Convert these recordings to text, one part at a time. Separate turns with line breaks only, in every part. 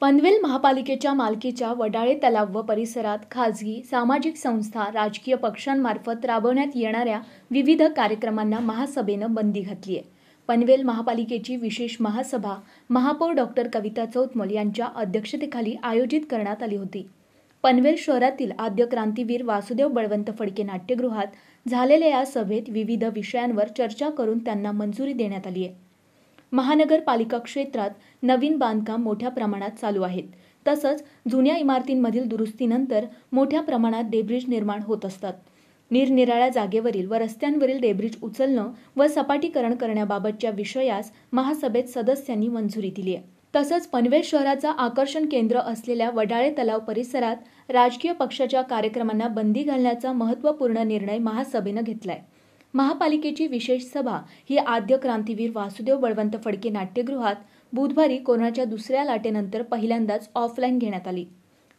पनवेल महापालिकेच्या मालकीच्या वडाळे तलाव व परिसरात खाजगी सामाजिक संस्था राजकीय पक्षांमार्फत राबवण्यात येणाऱ्या विविध कार्यक्रमांना महासभेनं बंदी घातली आहे पनवेल महापालिकेची विशेष महासभा महापौर डॉक्टर कविता चौतमल यांच्या अध्यक्षतेखाली आयोजित करण्यात आली होती पनवेल शहरातील आद्य क्रांतीवीर वासुदेव बळवंत फडके नाट्यगृहात झालेल्या या सभेत विविध विषयांवर चर्चा करून त्यांना मंजुरी देण्यात आली आहे महानगरपालिका क्षेत्रात नवीन बांधकाम मोठ्या प्रमाणात चालू आहेत तसंच जुन्या इमारतींमधील दुरुस्तीनंतर मोठ्या प्रमाणात डेब्रिज निर्माण होत असतात निरनिराळ्या जागेवरील व रस्त्यांवरील डेब्रिज उचलणं व सपाटीकरण करण्याबाबतच्या विषयास महासभेत सदस्यांनी मंजुरी दिली आहे तसंच पनवेल शहराचा आकर्षण केंद्र असलेल्या वडाळे तलाव परिसरात राजकीय पक्षाच्या कार्यक्रमांना बंदी घालण्याचा महत्त्वपूर्ण निर्णय महासभेनं घेतलाय महापालिकेची विशेष सभा ही आद्य क्रांतीवीर वासुदेव बळवंत फडके नाट्यगृहात बुधवारी कोरोनाच्या दुसऱ्या लाटेनंतर पहिल्यांदाच ऑफलाईन घेण्यात आली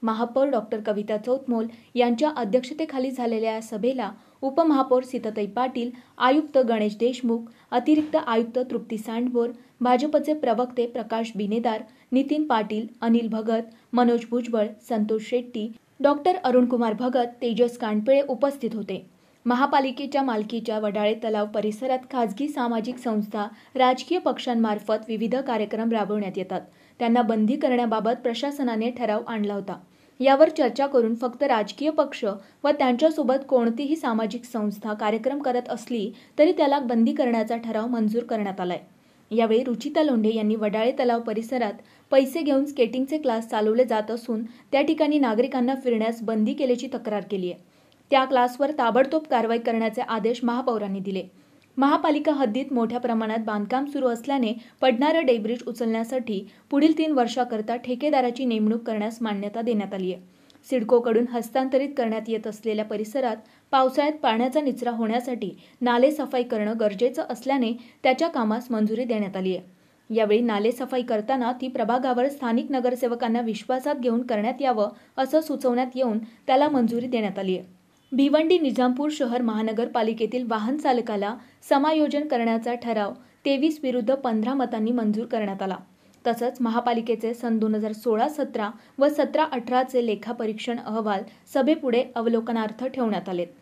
महापौर डॉक्टर कविता चौतमोल यांच्या अध्यक्षतेखाली झालेल्या या सभेला उपमहापौर सीताताई पाटील आयुक्त गणेश देशमुख अतिरिक्त आयुक्त तृप्ती सांडबोर भाजपचे प्रवक्ते प्रकाश बिनेदार नितीन पाटील अनिल भगत मनोज भुजबळ संतोष शेट्टी डॉक्टर अरुणकुमार भगत तेजस कांडपिळे उपस्थित होते महापालिकेच्या मालकीच्या वडाळे तलाव परिसरात खाजगी सामाजिक संस्था राजकीय पक्षांमार्फत विविध कार्यक्रम राबवण्यात येतात त्यांना बंदी करण्याबाबत प्रशासनाने ठराव आणला होता यावर चर्चा करून फक्त राजकीय पक्ष व त्यांच्यासोबत कोणतीही सामाजिक संस्था कार्यक्रम करत असली तरी त्याला बंदी करण्याचा ठराव मंजूर करण्यात आलाय यावेळी रुचिता लोंढे यांनी वडाळे तलाव परिसरात पैसे घेऊन स्केटिंगचे क्लास चालवले जात असून त्या ठिकाणी नागरिकांना फिरण्यास बंदी केल्याची तक्रार केली आहे त्या क्लासवर ताबडतोब कारवाई करण्याचे आदेश महापौरांनी दिले महापालिका हद्दीत मोठ्या प्रमाणात बांधकाम सुरू असल्याने पडणारं डेब्रिज उचलण्यासाठी पुढील तीन वर्षाकरता ठेकेदाराची नेमणूक करण्यास मान्यता देण्यात आली आहे सिडकोकडून हस्तांतरित करण्यात येत असलेल्या परिसरात पावसाळ्यात पाण्याचा निचरा होण्यासाठी नाले सफाई करणं गरजेचं असल्याने त्याच्या कामास मंजुरी देण्यात आली आहे यावेळी नालेसफाई करताना ती प्रभागावर स्थानिक नगरसेवकांना विश्वासात घेऊन करण्यात यावं असं सुचवण्यात येऊन त्याला मंजुरी देण्यात आली आहे भिवंडी निजामपूर शहर महानगरपालिकेतील वाहन चालकाला समायोजन करण्याचा ठराव तेवीस विरुद्ध पंधरा मतांनी मंजूर करण्यात आला तसंच महापालिकेचे सन दोन हजार सोळा सतरा व सतरा अठराचे लेखापरीक्षण अहवाल सभेपुढे अवलोकनार्थ ठेवण्यात आलेत